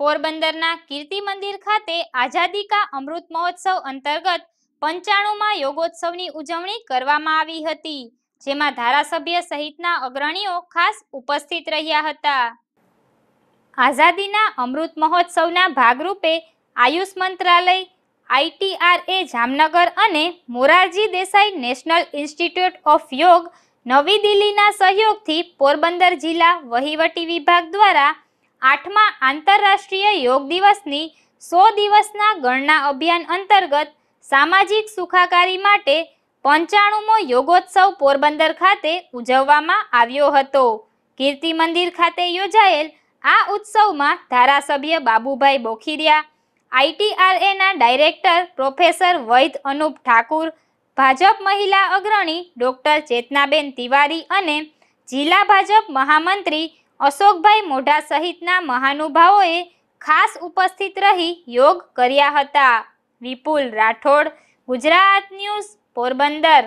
પોરબંદરના કીર્તિ મંદિર ખાતે આઝાદી કા અમૃત મહોત્સવ અંતર્ગત પંચાણુમાં યોગોત્સવની ઉજવણી કરવામાં આવી હતી જેમાં ધારાસભ્ય સહિતના અગ્રણીઓ ખાસ ઉપસ્થિત રહ્યા હતા આઝાદીના અમૃત મહોત્સવના ભાગરૂપે આયુષ મંત્રાલય આઈટીઆરએ જામનગર અને Morarji Desai National Institute of Yoga નવી દિલ્હીના સહયોગથી પોરબંદર જિલ્લા વહીવટી વિભાગ દ્વારા આઠમા આંતરરાષ્ટ્રીય યોગ દિવસની સો દિવસના ગણના અભિયાન અંતર્ગત સામાજિક સુખાકારી માટે પંચાણુમો યોગોત્સવ પોરબંદર ખાતે ઉજવવામાં આવ્યો હતો કીર્તિ મંદિર ખાતે યોજાયેલ આ ઉત્સવમાં ધારાસભ્ય બાબુભાઈ બોખીરિયા આઈટીઆરએના ડાયરેક્ટર પ્રોફેસર વૈદ અનુપ ઠાકુર ભાજપ મહિલા અગ્રણી ડોક્ટર ચેતનાબેન તિવારી અને જિલ્લા ભાજપ મહામંત્રી અશોકભાઈ મોઢા સહિતના મહાનુભાવોએ ખાસ ઉપસ્થિત રહી યોગ કર્યા હતા વિપુલ રાઠોડ ગુજરાત ન્યૂઝ પોરબંદર